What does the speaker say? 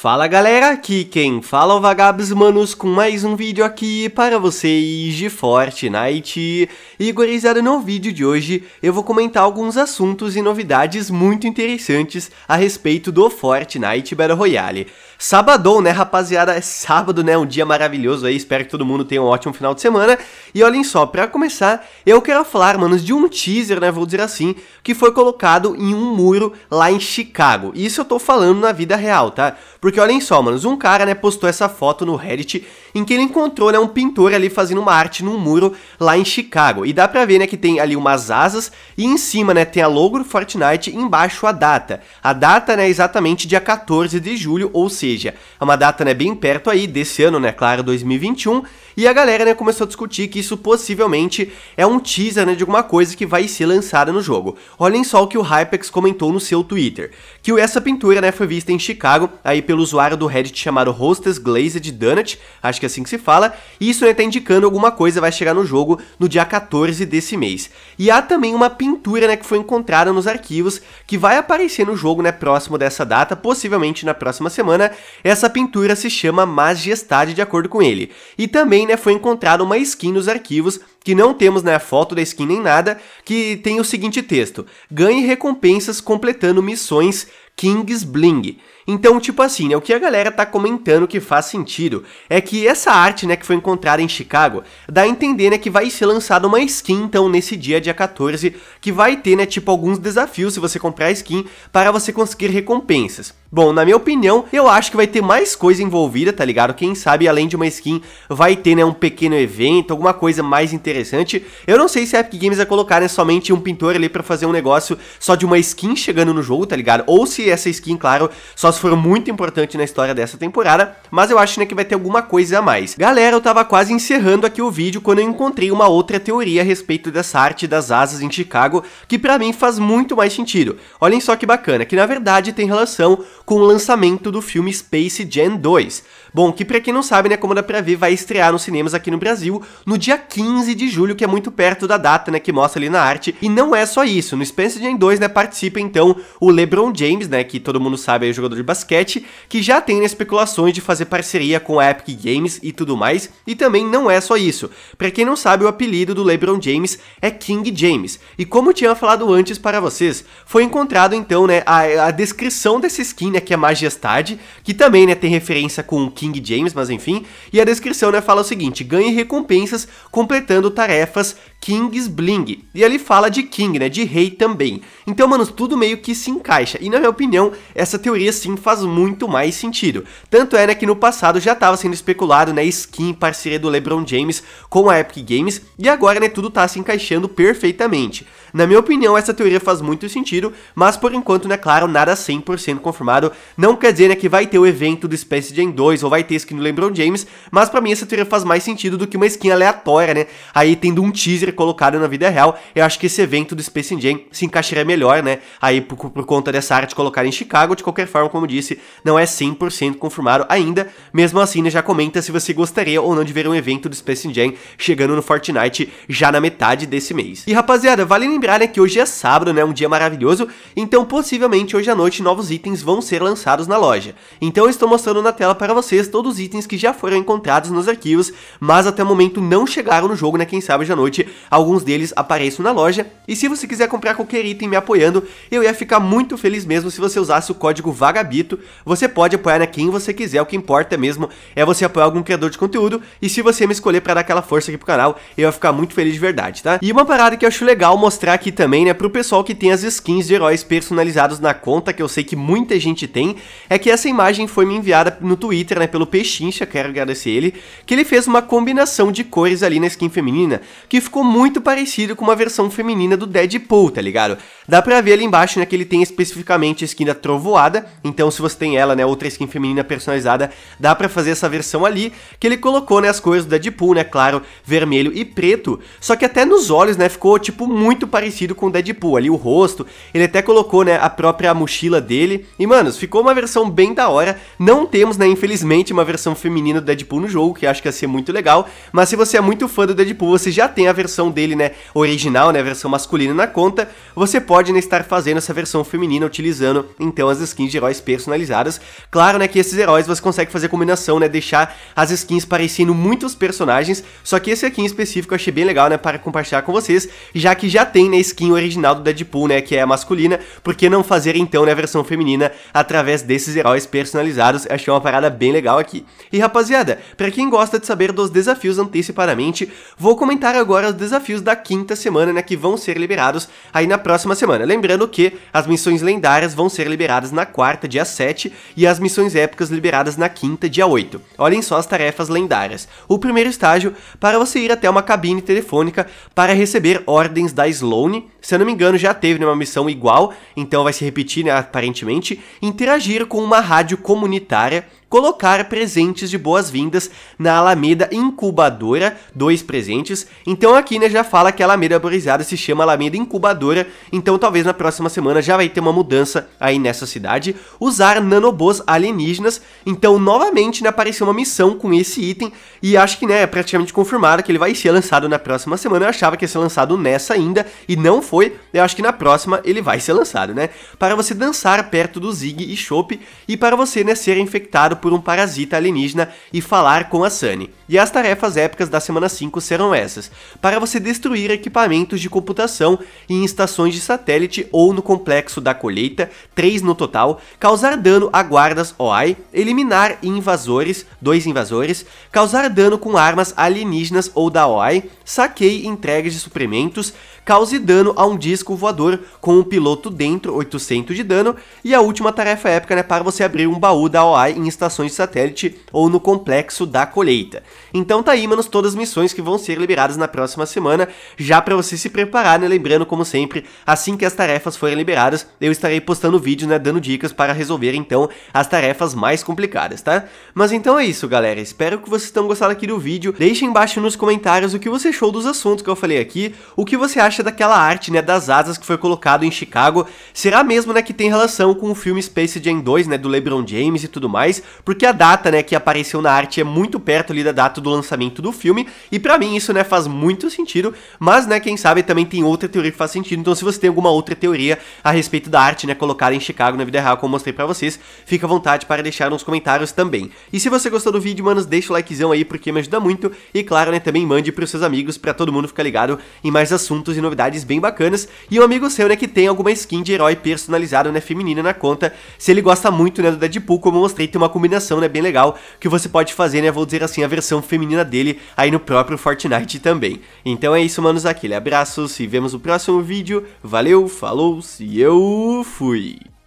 Fala galera, aqui quem fala é o Vagabes Manos com mais um vídeo aqui para vocês de Fortnite. E gurizada, no vídeo de hoje eu vou comentar alguns assuntos e novidades muito interessantes a respeito do Fortnite Battle Royale. Sabadão, né, rapaziada? É sábado, né? Um dia maravilhoso aí. Espero que todo mundo tenha um ótimo final de semana. E olhem só, para começar, eu quero falar, manos, de um teaser, né? Vou dizer assim, que foi colocado em um muro lá em Chicago. Isso eu tô falando na vida real, tá? Porque olhem só, manos, um cara, né, postou essa foto no Reddit em que ele encontrou, né, um pintor ali fazendo uma arte num muro lá em Chicago. E dá pra ver, né, que tem ali umas asas e em cima, né, tem a logo do Fortnite e embaixo a data. A data, né, exatamente dia 14 de julho, ou seja, seja, é uma data né, bem perto aí desse ano, né, claro, 2021, e a galera né, começou a discutir que isso possivelmente é um teaser né, de alguma coisa que vai ser lançada no jogo. Olhem só o que o Hypex comentou no seu Twitter, que essa pintura né, foi vista em Chicago aí pelo usuário do Reddit chamado Hostess Glazed Donut, acho que é assim que se fala, e isso está né, tá indicando alguma coisa vai chegar no jogo no dia 14 desse mês. E há também uma pintura né, que foi encontrada nos arquivos que vai aparecer no jogo né, próximo dessa data, possivelmente na próxima semana, essa pintura se chama Majestade de acordo com ele. E também né, foi encontrada uma skin nos arquivos, que não temos né, a foto da skin nem nada, que tem o seguinte texto: ganhe recompensas completando missões Kings Bling. Então, tipo assim, né, o que a galera tá comentando que faz sentido é que essa arte, né, que foi encontrada em Chicago, dá a entender, né, que vai ser lançada uma skin, então, nesse dia, dia 14, que vai ter, né, tipo, alguns desafios se você comprar a skin para você conseguir recompensas. Bom, na minha opinião, eu acho que vai ter mais coisa envolvida, tá ligado? Quem sabe, além de uma skin, vai ter, né, um pequeno evento, alguma coisa mais interessante. Eu não sei se a Epic Games vai colocar, né, somente um pintor ali pra fazer um negócio só de uma skin chegando no jogo, tá ligado? Ou se essa skin, claro, só se for muito importante na história dessa temporada, mas eu acho, né, que vai ter alguma coisa a mais. Galera, eu tava quase encerrando aqui o vídeo quando eu encontrei uma outra teoria a respeito dessa arte das asas em Chicago, que pra mim faz muito mais sentido. Olhem só que bacana, que na verdade tem relação com o lançamento do filme Space Jam 2. Bom, que para quem não sabe, né, como dá pra ver, vai estrear nos cinemas aqui no Brasil no dia 15 de julho, que é muito perto da data, né, que mostra ali na arte. E não é só isso, no Space Jam 2, né, participa então o LeBron James, né, que todo mundo sabe é o jogador de basquete, que já tem né, especulações de fazer parceria com a Epic Games e tudo mais. E também não é só isso. Para quem não sabe, o apelido do LeBron James é King James. E como eu tinha falado antes para vocês, foi encontrado então, né, a, a descrição dessa skin, né, que é majestade, que também, né, tem referência com o King James, mas enfim. E a descrição, né, fala o seguinte, ganhe recompensas completando tarefas King's Bling. E ali fala de King, né, de rei também. Então, mano, tudo meio que se encaixa. E na minha opinião, essa teoria sim faz muito mais sentido. Tanto é, né, que no passado já estava sendo especulado, né, skin parceria do LeBron James com a Epic Games, e agora, né, tudo tá se encaixando perfeitamente. Na minha opinião, essa teoria faz muito sentido, mas por enquanto, né, claro, nada 100% confirmado não quer dizer né, que vai ter o evento do Space Jam 2 ou vai ter skin do LeBron James, mas para mim essa teoria faz mais sentido do que uma skin aleatória, né? Aí tendo um teaser colocado na vida real, eu acho que esse evento do Space Jam se encaixaria melhor, né? Aí por, por conta dessa arte colocada em Chicago, de qualquer forma, como disse, não é 100% confirmado ainda. Mesmo assim, né, já comenta se você gostaria ou não de ver um evento do Space Jam chegando no Fortnite já na metade desse mês. E rapaziada, vale lembrar né, que hoje é sábado, né? Um dia maravilhoso, então possivelmente hoje à noite novos itens vão ser lançados na loja. Então eu estou mostrando na tela para vocês todos os itens que já foram encontrados nos arquivos, mas até o momento não chegaram no jogo, né? Quem sabe hoje à noite alguns deles apareçam na loja. E se você quiser comprar qualquer item me apoiando, eu ia ficar muito feliz mesmo se você usasse o código VAGABITO. Você pode apoiar né, quem você quiser, o que importa mesmo é você apoiar algum criador de conteúdo. E se você me escolher para dar aquela força aqui pro canal, eu ia ficar muito feliz de verdade, tá? E uma parada que eu acho legal mostrar aqui também, né, pro pessoal que tem as skins de heróis personalizados na conta, que eu sei que muita gente gente tem é que essa imagem foi me enviada no Twitter, né, pelo Pechincha, quero agradecer ele, que ele fez uma combinação de cores ali na skin feminina, que ficou muito parecido com uma versão feminina do Deadpool, tá ligado? Dá pra ver ali embaixo, né, que ele tem especificamente a skin da Trovoada, então se você tem ela, né, outra skin feminina personalizada, dá pra fazer essa versão ali, que ele colocou, né, as cores do Deadpool, né, claro, vermelho e preto, só que até nos olhos, né, ficou, tipo, muito parecido com o Deadpool, ali o rosto, ele até colocou, né, a própria mochila dele, e, mano, anos. Ficou uma versão bem da hora. Não temos, né, infelizmente, uma versão feminina do Deadpool no jogo, que acho que ia ser muito legal. Mas se você é muito fã do Deadpool, você já tem a versão dele, né, original, né, a versão masculina na conta. Você pode, né, estar fazendo essa versão feminina utilizando, então, as skins de heróis personalizadas. Claro, né, que esses heróis você consegue fazer combinação, né, deixar as skins parecendo muitos personagens. Só que esse aqui em específico eu achei bem legal, né, para compartilhar com vocês, já que já tem, né, skin original do Deadpool, né, que é a masculina. Por que não fazer, então, né, a versão feminina através desses heróis personalizados. Achei uma parada bem legal aqui. E rapaziada, para quem gosta de saber dos desafios antecipadamente, vou comentar agora os desafios da quinta semana, né, que vão ser liberados aí na próxima semana. Lembrando que as missões lendárias vão ser liberadas na quarta, dia 7, e as missões épicas liberadas na quinta, dia 8. Olhem só as tarefas lendárias. O primeiro estágio, para você ir até uma cabine telefônica para receber ordens da Sloane. Se eu não me engano, já teve uma missão igual, então vai se repetir, né, aparentemente interagir com uma rádio comunitária colocar presentes de boas-vindas na Alameda Incubadora, dois presentes. Então aqui, né, já fala que a Alameda arborizada se chama Alameda Incubadora, então talvez na próxima semana já vai ter uma mudança aí nessa cidade. Usar nanobôs alienígenas, então novamente, né, apareceu uma missão com esse item e acho que, né, é praticamente confirmado que ele vai ser lançado na próxima semana. Eu achava que ia ser lançado nessa ainda e não foi. Eu acho que na próxima ele vai ser lançado, né? Para você dançar perto do Zig e Chope e para você, né, ser infectado por um parasita alienígena e falar com a Sunny. E as tarefas épicas da semana 5 serão essas, para você destruir equipamentos de computação em estações de satélite ou no complexo da colheita, 3 no total, causar dano a guardas OI, eliminar invasores, 2 invasores, causar dano com armas alienígenas ou da OI, saqueie entregas de suprimentos, cause dano a um disco voador com um piloto dentro, 800 de dano, e a última tarefa épica é né, para você abrir um baú da OI em estações estações de satélite ou no complexo da colheita. Então tá aí, manos, todas as missões que vão ser liberadas na próxima semana, já para você se preparar, né? Lembrando, como sempre, assim que as tarefas forem liberadas, eu estarei postando vídeos, né, dando dicas para resolver então as tarefas mais complicadas, tá? Mas então é isso, galera. Espero que vocês tenham gostado aqui do vídeo. Deixe embaixo nos comentários o que você achou dos assuntos que eu falei aqui, o que você acha daquela arte, né, das asas que foi colocado em Chicago. Será mesmo, né, que tem relação com o filme Space Jam 2, né, do LeBron James e tudo mais? porque a data, né, que apareceu na arte é muito perto ali da data do lançamento do filme, e para mim isso, né, faz muito sentido, mas, né, quem sabe também tem outra teoria que faz sentido, então se você tem alguma outra teoria a respeito da arte, né, colocada em Chicago na vida real, como eu mostrei para vocês, fica à vontade para deixar nos comentários também. E se você gostou do vídeo, manos, deixa o likezão aí, porque me ajuda muito, e claro, né, também mande pros seus amigos, para todo mundo ficar ligado em mais assuntos e novidades bem bacanas, e um amigo seu, né, que tem alguma skin de herói personalizado, né, feminina na conta, se ele gosta muito, né, do Deadpool, como eu mostrei, tem uma combinação combinação, né, bem legal, que você pode fazer, né, vou dizer assim, a versão feminina dele aí no próprio Fortnite também. Então é isso, manos, aquele abraço, se vemos no próximo vídeo, valeu, falou, se eu fui!